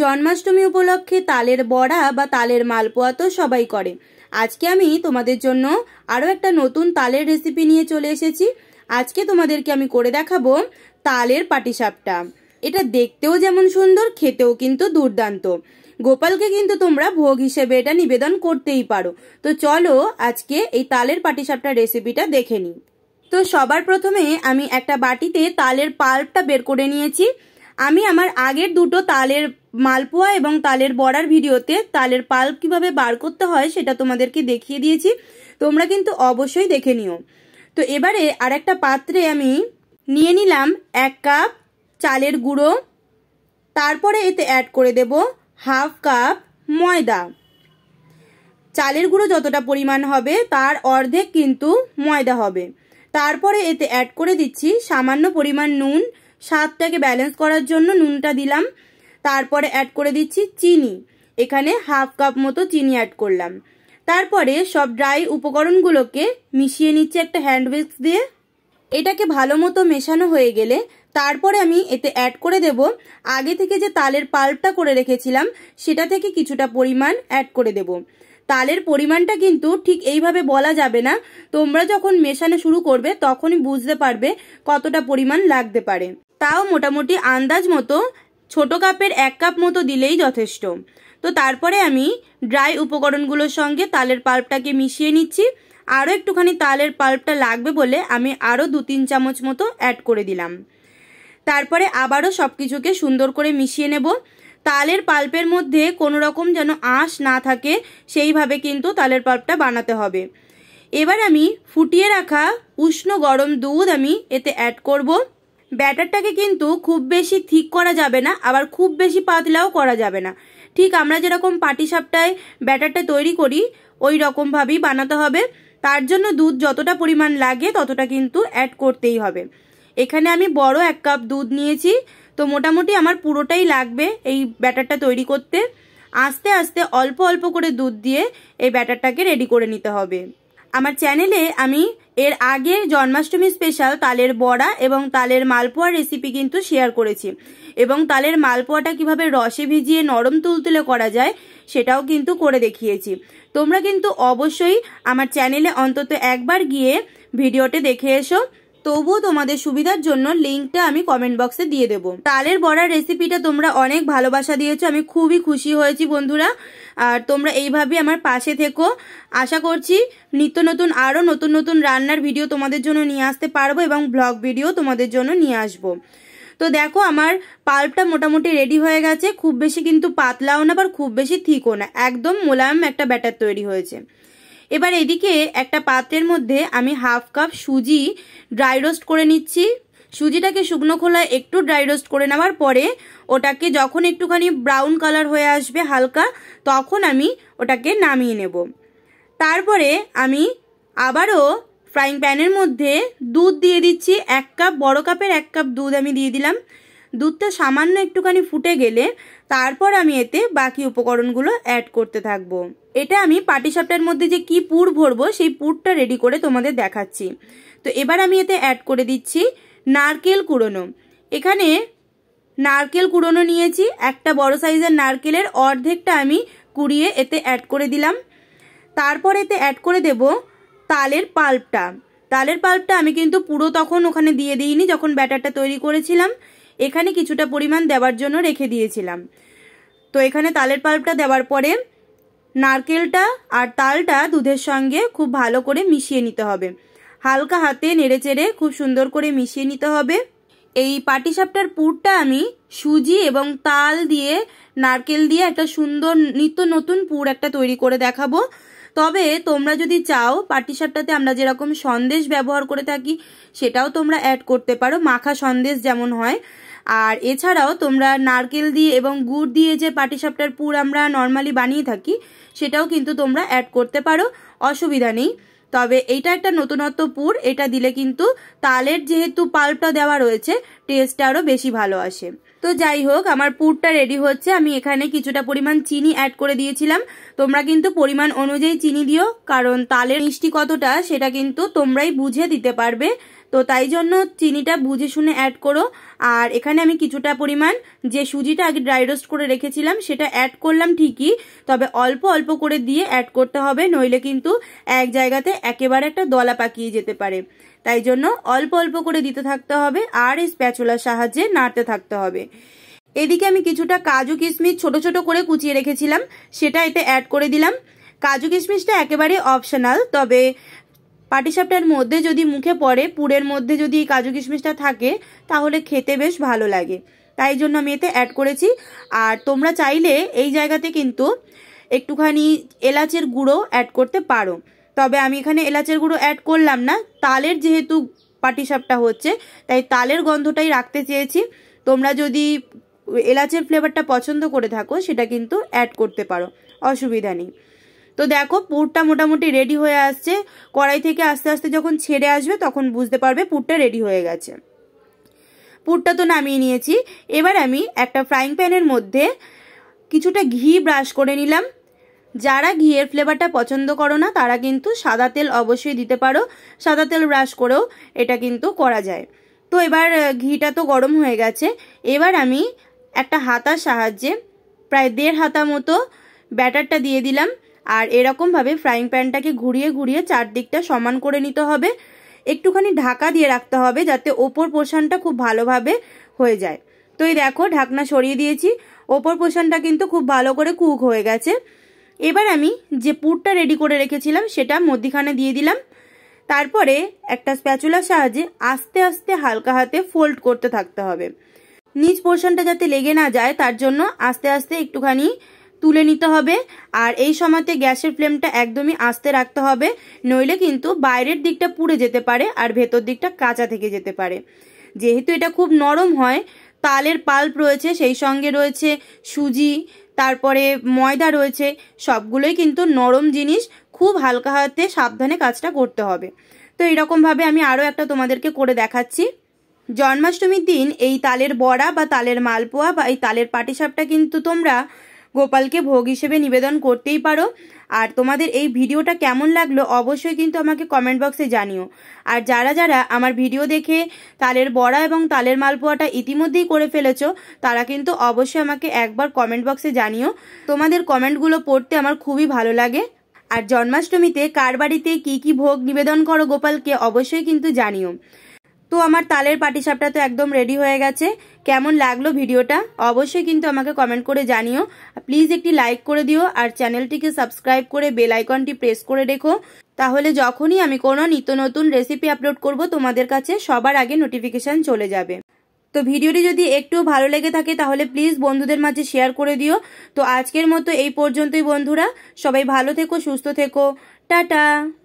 জন্মাষ্টমী উপলক্ষে তালের বড়া বা তালের মালপোয়া তো সবাই করে আজকে আমি তোমাদের জন্য আরও একটা নতুন তালের রেসিপি নিয়ে চলে এসেছি আজকে তোমাদেরকে আমি করে দেখাবো তালের পাটিসাপটা এটা দেখতেও যেমন সুন্দর খেতেও কিন্তু দুর্দান্ত গোপালকে কিন্তু তোমরা ভোগ হিসেবে এটা নিবেদন করতেই পারো তো চলো আজকে এই তালের পাটিসাপটা রেসিপিটা দেখে নিই তো সবার প্রথমে আমি একটা বাটিতে তালের পাল্পটা বের করে নিয়েছি আমি আমার আগের দুটো তালের মালপোয়া এবং তালের বড়ার ভিডিওতে তালের পাল্প কিভাবে বার করতে হয় সেটা তোমাদেরকে দেখিয়ে দিয়েছি তোমরা কিন্তু অবশ্যই দেখে নিও তো এবারে আর একটা পাত্রে আমি নিয়ে নিলাম এক কাপ চালের গুঁড়ো তারপরে এতে অ্যাড করে দেব হাফ কাপ ময়দা চালের গুঁড়ো যতটা পরিমাণ হবে তার অর্ধেক কিন্তু ময়দা হবে তারপরে এতে অ্যাড করে দিচ্ছি সামান্য পরিমাণ নুন স্বাদটাকে ব্যালেন্স করার জন্য নুনটা দিলাম তারপরে অ্যাড করে দিচ্ছি চিনি এখানে হাফ কাপ মতো চিনি অ্যাড করলাম তারপরে সব ড্রাই উপকরণগুলোকে মিশিয়ে নিচ্ছি একটা হ্যান্ড উইক্স দিয়ে এটাকে ভালো মতো মেশানো হয়ে গেলে তারপরে আমি এতে অ্যাড করে দেব আগে থেকে যে তালের পাল্পটা করে রেখেছিলাম সেটা থেকে কিছুটা পরিমাণ অ্যাড করে দেব তালের পরিমাণটা কিন্তু ঠিক এইভাবে বলা যাবে না তোমরা যখন মেশানো শুরু করবে তখনই বুঝতে পারবে কতটা পরিমাণ লাগতে পারে তাও মোটামুটি আন্দাজ মতো ছোট কাপের এক কাপ মতো দিলেই যথেষ্ট তো তারপরে আমি ড্রাই উপকরণগুলোর সঙ্গে তালের পাল্পটাকে মিশিয়ে নিচ্ছি আরও একটুখানি তালের পাল্পটা লাগবে বলে আমি আরও দু তিন চামচ মতো অ্যাড করে দিলাম তারপরে আবারও সব কিছুকে সুন্দর করে মিশিয়ে নেব তালের পাল্পের মধ্যে কোনো রকম যেন আঁশ না থাকে সেইভাবে কিন্তু তালের পাল্পটা বানাতে হবে এবার আমি ফুটিয়ে রাখা উষ্ণ গরম দুধ আমি এতে অ্যাড করবো ব্যাটারটাকে কিন্তু খুব বেশি থিক করা যাবে না আবার খুব বেশি পাতলাও করা যাবে না ঠিক আমরা যেরকম পাটিসাপটায় ব্যাটারটা তৈরি করি ওই রকমভাবেই বানাতে হবে তার জন্য দুধ যতটা পরিমাণ লাগে ততটা কিন্তু অ্যাড করতেই হবে এখানে আমি বড় এক কাপ দুধ নিয়েছি তো মোটামুটি আমার পুরোটাই লাগবে এই ব্যাটারটা তৈরি করতে আস্তে আস্তে অল্প অল্প করে দুধ দিয়ে এই ব্যাটারটাকে রেডি করে নিতে হবে আমার চ্যানেলে আমি এর আগে জন্মাষ্টমী স্পেশাল তালের বড়া এবং তালের মালপোয়া রেসিপি কিন্তু শেয়ার করেছি এবং তালের মালপোয়াটা কিভাবে রসে ভিজিয়ে নরম তুলতুলে করা যায় সেটাও কিন্তু করে দেখিয়েছি তোমরা কিন্তু অবশ্যই আমার চ্যানেলে অন্তত একবার গিয়ে ভিডিওটি দেখে এসো তবুও তোমাদের সুবিধার জন্য লিঙ্কটা আমি কমেন্ট বক্সে দিয়ে দেবো তালের বড়ার রেসিপিটা তোমরা অনেক ভালোবাসা দিয়েছো আমি খুবই খুশি হয়েছি বন্ধুরা আর তোমরা এইভাবে আমার পাশে থেকো আশা করছি নিত্য নতুন আরও নতুন নতুন রান্নার ভিডিও তোমাদের জন্য নিয়ে আসতে পারবো এবং ব্লগ ভিডিও তোমাদের জন্য নিয়ে আসবো তো দেখো আমার পাল্পটা মোটামুটি রেডি হয়ে গেছে খুব বেশি কিন্তু পাতলাও না আবার খুব বেশি থিকও না একদম মোলায়েম একটা ব্যাটার তৈরি হয়েছে এবার এদিকে একটা পাত্রের মধ্যে আমি হাফ কাপ সুজি ড্রাই রোস্ট করে নিচ্ছি সুজিটাকে শুকনো খোলায় একটু ড্রাই রোস্ট করে নেওয়ার পরে ওটাকে যখন একটুখানি ব্রাউন কালার হয়ে আসবে হালকা তখন আমি ওটাকে নামিয়ে নেব তারপরে আমি আবারও ফ্রাইং প্যানের মধ্যে দুধ দিয়ে দিচ্ছি এক কাপ বড় কাপের এক কাপ দুধ আমি দিয়ে দিলাম দুধটা সামান্য একটুখানি ফুটে গেলে তারপর আমি এতে বাকি উপকরণগুলো অ্যাড করতে থাকবো এটা আমি পাটিসাপটার মধ্যে যে কি পুর ভরবো সেই পুরটা রেডি করে তোমাদের দেখাচ্ছি তো এবার আমি এতে অ্যাড করে দিচ্ছি নারকেল কুড়োনো এখানে নারকেল কুড়োনো নিয়েছি একটা বড় সাইজের নারকেলের অর্ধেকটা আমি কুড়িয়ে এতে অ্যাড করে দিলাম তারপর এতে অ্যাড করে দেব তালের পাল্পটা তালের পাল্পটা আমি কিন্তু পুরো তখন ওখানে দিয়ে দিইনি যখন ব্যাটারটা তৈরি করেছিলাম এখানে কিছুটা পরিমাণ দেওয়ার জন্য রেখে দিয়েছিলাম তো এখানে তালের পাল্পটা দেওয়ার পরে নারকেলটা আর তালটা দুধের সঙ্গে খুব ভালো করে মিশিয়ে নিতে হবে হালকা হাতে নেড়েচেড়ে খুব সুন্দর করে মিশিয়ে নিতে হবে এই পাটিসাপটার পুরটা আমি সুজি এবং তাল দিয়ে নারকেল দিয়ে একটা সুন্দর নিত্য নতুন পুর একটা তৈরি করে দেখাবো তবে তোমরা যদি চাও পাটিসাপটাতে আমরা যেরকম সন্দেশ ব্যবহার করে থাকি সেটাও তোমরা অ্যাড করতে পারো মাখা সন্দেশ যেমন হয় আর এছাড়াও তোমরা নারকেল দিয়ে এবং গুড় দিয়ে যে পাটিসাপটার পুর আমরা নর্মালি বানিয়ে থাকি সেটাও কিন্তু তোমরা অ্যাড করতে পারো অসুবিধা নেই তবে এটা একটা নতুনত্ব পুর এটা দিলে কিন্তু তালের যেহেতু পাল্পটা দেওয়া রয়েছে টেস্টটা আরও বেশি ভালো আসে তো যাই হোক আমার পুরটা রেডি হচ্ছে আমি এখানে কিছুটা পরিমাণ চিনি অ্যাড করে দিয়েছিলাম তোমরা কিন্তু পরিমাণ অনুযায়ী চিনি দিও কারণ তালের মিষ্টি কতটা সেটা কিন্তু তোমরাই বুঝে দিতে পারবে তো তাই জন্য চিনিটা বুঝে শুনে অ্যাড করো আর এখানে আমি কিছুটা পরিমাণ যে সুজিটা আগে ড্রাই রোস্ট করে রেখেছিলাম সেটা অ্যাড করলাম ঠিকই তবে অল্প অল্প করে দিয়ে অ্যাড করতে হবে নইলে কিন্তু এক জায়গাতে একেবারে একটা দলা পাকিয়ে যেতে পারে তাই জন্য অল্প অল্প করে দিতে থাকতে হবে আর এই স্প্যাচুলার সাহায্যে নাড়তে থাকতে হবে এদিকে আমি কিছুটা কাজু কিশমিশ ছোট ছোট করে কুচিয়ে রেখেছিলাম সেটা এতে অ্যাড করে দিলাম কাজু কিশমিশটা একেবারে অপশনাল তবে পাটিসাপটার মধ্যে যদি মুখে পড়ে পুরের মধ্যে যদি এই কাজু কিশমিশটা থাকে তাহলে খেতে বেশ ভালো লাগে তাই জন্য আমি এতে অ্যাড করেছি আর তোমরা চাইলে এই জায়গাতে কিন্তু একটুখানি এলাচের গুঁড়ো অ্যাড করতে পারো তবে আমি এখানে এলাচের গুঁড়ো অ্যাড করলাম না তালের যেহেতু পাটিসাপটা হচ্ছে তাই তালের গন্ধটাই রাখতে চেয়েছি তোমরা যদি এলাচের ফ্লেভারটা পছন্দ করে থাকো সেটা কিন্তু অ্যাড করতে পারো অসুবিধা নেই তো দেখো পুরটা মোটামুটি রেডি হয়ে আসছে কড়াই থেকে আস্তে আস্তে যখন ছেড়ে আসবে তখন বুঝতে পারবে পুরটা রেডি হয়ে গেছে পুরটা তো নামিয়ে নিয়েছি এবার আমি একটা ফ্রাইং প্যানের মধ্যে কিছুটা ঘি ব্রাশ করে নিলাম যারা ঘিয়ের ফ্লেভারটা পছন্দ করো না তারা কিন্তু সাদা তেল অবশ্যই দিতে পারো সাদা তেল ব্রাশ করেও এটা কিন্তু করা যায় তো এবার ঘিটা তো গরম হয়ে গেছে এবার আমি একটা হাতার সাহায্যে প্রায় দেড় হাতা মতো ব্যাটারটা দিয়ে দিলাম আর এরকমভাবে ফ্রাইং প্যানটাকে ঘুরিয়ে ঘুরিয়ে চারদিকটা সমান করে নিতে হবে একটুখানি ঢাকা দিয়ে রাখতে হবে যাতে ওপর পোষণটা খুব ভালোভাবে হয়ে যায় তো এই দেখো ঢাকনা সরিয়ে দিয়েছি ওপর পোষণটা কিন্তু খুব ভালো করে কুক হয়ে গেছে এবার আমি যে পুরটা রেডি করে রেখেছিলাম সেটা মধ্যিখানে দিয়ে দিলাম তারপরে একটা স্প্যাচুলার সাহায্যে আস্তে আস্তে হালকা হাতে ফোল্ড করতে থাকতে হবে নিচ পোর্শনটা যাতে লেগে না যায় তার জন্য আস্তে আস্তে একটুখানি তুলে নিতে হবে আর এই সময়তে গ্যাসের ফ্লেমটা একদমই আস্তে রাখতে হবে নইলে কিন্তু বাইরের দিকটা পুড়ে যেতে পারে আর ভেতর দিকটা কাঁচা থেকে যেতে পারে যেহেতু এটা খুব নরম হয় তালের পাল্প রয়েছে সেই সঙ্গে রয়েছে সুজি তারপরে ময়দা রয়েছে সবগুলোই কিন্তু নরম জিনিস খুব হালকা হাতে সাবধানে কাজটা করতে হবে তো এরকমভাবে আমি আরও একটা তোমাদেরকে করে দেখাচ্ছি জন্মাষ্টমীর দিন এই তালের বড়া বা তালের মালপোয়া বা এই তালের পাটিসাপটা কিন্তু তোমরা গোপালকে ভোগ হিসেবে নিবেদন করতেই পারো আর তোমাদের এই ভিডিওটা কেমন লাগলো অবশ্যই কিন্তু আমাকে কমেন্ট বক্সে জানিও আর যারা যারা আমার ভিডিও দেখে তালের বড়া এবং তালের মালপোয়াটা ইতিমধ্যেই করে ফেলেছ তারা কিন্তু অবশ্যই আমাকে একবার কমেন্ট বক্সে জানিও তোমাদের কমেন্টগুলো পড়তে আমার খুবই ভালো লাগে আর জন্মাষ্টমীতে কার বাড়িতে কী কী ভোগ নিবেদন করো গোপালকে অবশ্যই কিন্তু জানিও তো আমার তালের সাপটা তো একদম রেডি হয়ে গেছে কেমন লাগলো ভিডিওটা অবশ্যই কিন্তু আমাকে কমেন্ট করে জানিও প্লিজ একটি লাইক করে দিও আর চ্যানেলটিকে সাবস্ক্রাইব করে বেল আইকনটি প্রেস করে রেখো তাহলে যখনই আমি কোনো নিত্য নতুন রেসিপি আপলোড করব তোমাদের কাছে সবার আগে নোটিফিকেশান চলে যাবে তো ভিডিওটি যদি একটু ভালো লেগে থাকে তাহলে প্লিজ বন্ধুদের মাঝে শেয়ার করে দিও তো আজকের মতো এই পর্যন্তই বন্ধুরা সবাই ভালো থেকো সুস্থ থেকো টাটা